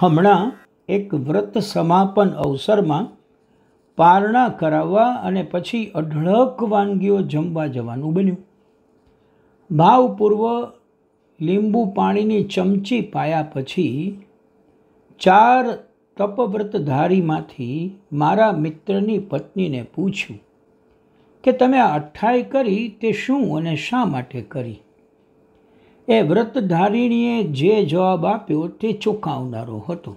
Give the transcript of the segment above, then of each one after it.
હમણાં એક વ્રત સમાપન અવસરમાં પારણા કરાવવા અને પછી અઢળક વાનગીઓ જમવા જવાનું બન્યું ભાવપૂર્વ લીંબુ પાણીની ચમચી પાયા પછી ચાર તપવ્રતધારીમાંથી મારા મિત્રની પત્નીને પૂછ્યું કે તમે આ અઠ્ઠાઈ કરી તે શું અને શા માટે કરી એ વ્રતધારીણીએ જે જવાબ આપ્યો તે ચોંકાવનારો હતો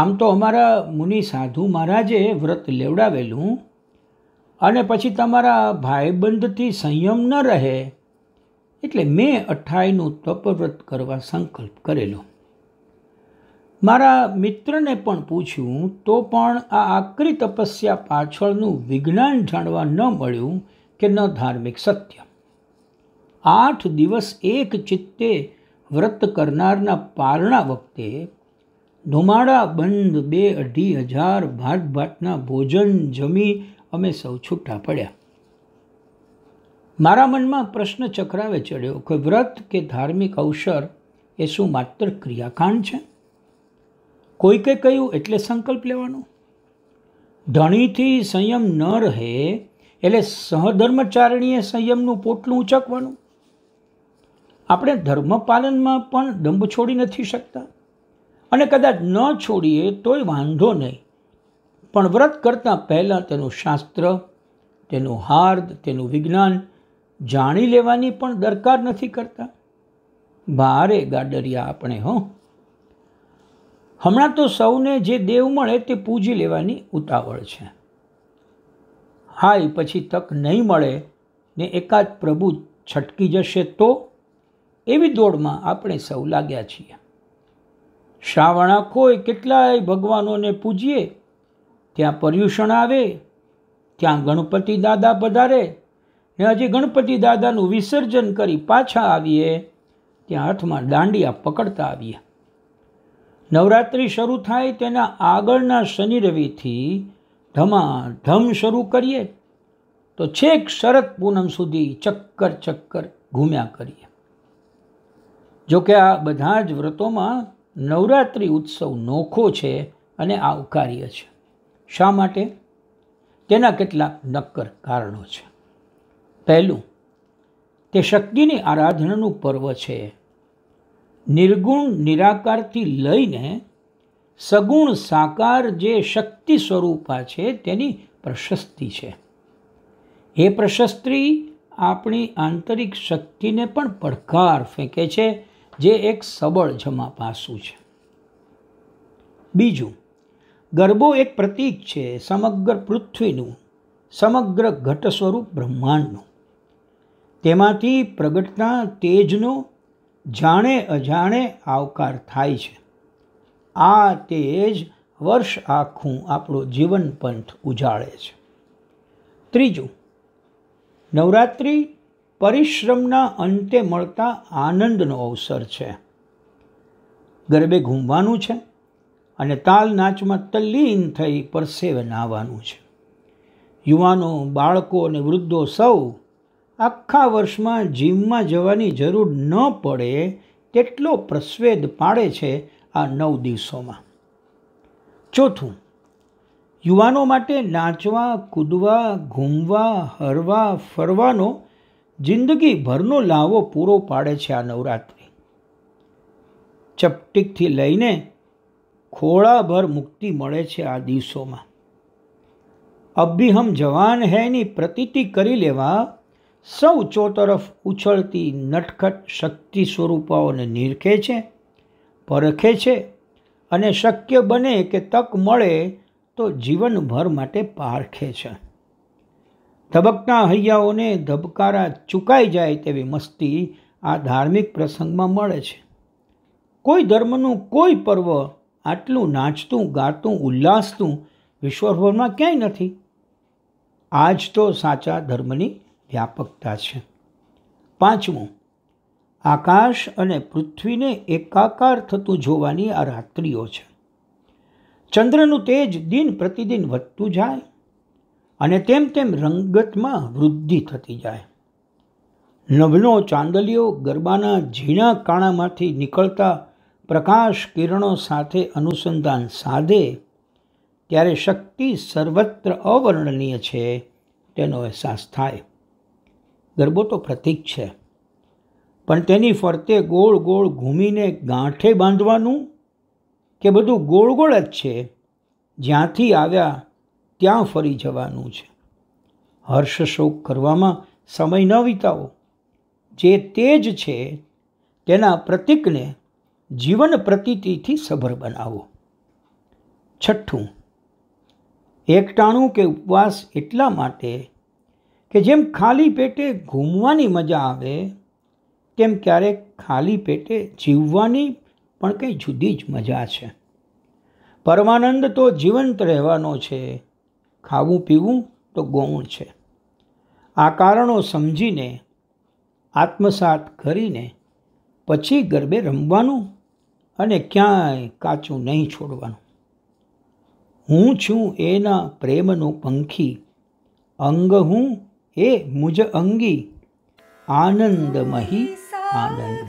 આમ તો અમારા મુનિ સાધુ મહારાજે વ્રત લેવડાવેલું અને પછી તમારા ભાઈબંધથી સંયમ ન રહે એટલે મેં અઠાઈનું તપવ્રત કરવા સંકલ્પ કરેલો મારા મિત્રને પણ પૂછ્યું તો પણ આ આકરી તપસ્યા પાછળનું વિજ્ઞાન જાણવા ન મળ્યું કે ન ધાર્મિક સત્ય આઠ દિવસ એક ચિત્તે વ્રત કરનારના પારણા વખતે ધુમાડા બંધ બે અઢી હજાર ભાત ભાતના ભોજન જમી અમે સૌ છૂટા પડ્યા મારા મનમાં પ્રશ્ન ચક્રાવે ચડ્યો કે વ્રત કે ધાર્મિક અવસર એ શું માત્ર ક્રિયાકાંડ છે કોઈકે કહ્યું એટલે સંકલ્પ લેવાનો ધણીથી સંયમ ન રહે એટલે સહધર્મચારિણીએ સંયમનું પોટલું ઉચકવાનું આપણે ધર્મપાલનમાં પણ દંભ છોડી નથી શકતા અને કદાચ ન છોડીએ તોય વાંધો નહીં પણ વ્રત કરતાં પહેલાં તેનું શાસ્ત્ર તેનું હાર્દ તેનું વિજ્ઞાન જાણી લેવાની પણ દરકાર નથી કરતા ભારે ગાડરિયા આપણે હો હમણાં તો સૌને જે દેવ મળે તે પૂજી લેવાની ઉતાવળ છે હાય પછી તક નહીં મળે ને એકાદ પ્રભુ છટકી જશે તો એવી દોડમાં આપણે સૌ લાગ્યા છીએ શ્રાવણ કોઈ કેટલાય ભગવાનોને પૂજીએ ત્યાં પર્યુષણ આવે ત્યાં ગણપતિ દાદા પધારે ને હજી ગણપતિ દાદાનું વિસર્જન કરી પાછા આવીએ ત્યાં હાથમાં દાંડિયા પકડતા આવીએ નવરાત્રિ શરૂ થાય તેના આગળના શનિ રવિથી ધમાધમ શરૂ કરીએ તો છેક શરદ પૂનમ સુધી ચક્કર ચક્કર ઘૂમ્યા કરીએ જોકે આ બધા જ વ્રતોમાં નવરાત્રિ ઉત્સવ નોખો છે અને આવકાર્ય છે શા માટે તેના કેટલાક નક્કર કારણો છે પહેલું તે શક્તિની આરાધનાનું પર્વ છે નિર્ગુણ નિરાકારથી લઈને સગુણ સાકાર જે શક્તિ સ્વરૂપા છે તેની પ્રશસ્તિ છે એ પ્રશસ્તિ આપણી આંતરિક શક્તિને પણ પડકાર ફેંકે છે જે એક સબળ જમા પાસું છે બીજું ગરબો એક પ્રતીક છે સમગ્ર પૃથ્વીનું સમગ્ર ઘટ સ્વરૂપ બ્રહ્માંડનું તેમાંથી પ્રગટતા તેજનો જાણે અજાણે આવકાર થાય છે આ તેજ વર્ષ આખું આપણો જીવન પંથ ઉજાળે છે ત્રીજું નવરાત્રિ પરિશ્રમના અંતે મળતા આનંદનો અવસર છે ગરબે ઘૂમવાનું છે અને તાલ નાચમાં તલ્લીન થઈ પરસેવે નાહવાનું છે યુવાનો બાળકો અને વૃદ્ધો સૌ આખા વર્ષમાં જીમમાં જવાની જરૂર ન પડે તેટલો પ્રસ્વેદ પાડે છે આ નવ દિવસોમાં ચોથું યુવાનો માટે નાચવા કૂદવા ઘૂમવા હરવા ફરવાનો જિંદગીભરનો લાવો પૂરો પાડે છે આ નવરાત્રિ ચપટીકથી લઈને ખોળાભર મુક્તિ મળે છે આ દિવસોમાં અબ ભી હમ જવાન હૈની પ્રતીતિ કરી લેવા સૌ ચોતરફ ઉછળતી નટખટ શક્તિ સ્વરૂપાઓને નિરખે છે પરખે છે અને શક્ય બને કે તક મળે તો જીવનભર માટે પારખે છે ધબકતા હૈયાઓને ધબકારા ચૂકાઈ જાય તેવી મસ્તી આ ધાર્મિક પ્રસંગમાં મળે છે કોઈ ધર્મનું કોઈ પર્વ આટલું નાચતું ગાતું ઉલ્લાસતું વિશ્વભરમાં ક્યાંય નથી આ જ તો સાચા ધર્મની વ્યાપકતા છે પાંચમું આકાશ અને પૃથ્વીને એકાકાર થતું જોવાની આ રાત્રિઓ છે ચંદ્રનું તેજ દિન પ્રતિદિન વધતું જાય અને તેમ તેમ રંગતમાં વૃદ્ધિ થતી જાય નભનો ચાંદલીઓ ગરબાના ઝીણા કાણામાંથી નીકળતા પ્રકાશ કિરણો સાથે અનુસંધાન સાધે ત્યારે શક્તિ સર્વત્ર અવર્ણનીય છે તેનો અહેસાસ થાય ગરબો તો પ્રતિક છે પણ તેની ફરતે ગોળ ગોળ ઘૂમીને ગાંઠે બાંધવાનું કે બધું ગોળ ગોળ જ છે જ્યાંથી આવ્યા ત્યાં ફરી જવાનું છે હર્ષ શોક કરવામાં સમય ન વિતાવો જે તેજ છે તેના પ્રતિકને જીવન પ્રતીતિથી સભર બનાવો છઠ્ઠું એકટાણું કે ઉપવાસ એટલા માટે કે જેમ ખાલી પેટે ઘૂમવાની મજા આવે તેમ ક્યારેક ખાલી પેટે જીવવાની પણ કંઈ જુદી જ મજા છે પરમાનંદ તો જીવંત રહેવાનો છે ખાવું પીવું તો ગૌણ છે આ કારણો સમજીને આત્મસાત કરીને પછી ગરબે રમવાનું અને ક્યાંય કાચું નહીં છોડવાનું હું છું એના પ્રેમનું પંખી અંગ હું એ મુજ અંગી આનંદમહી આનંદ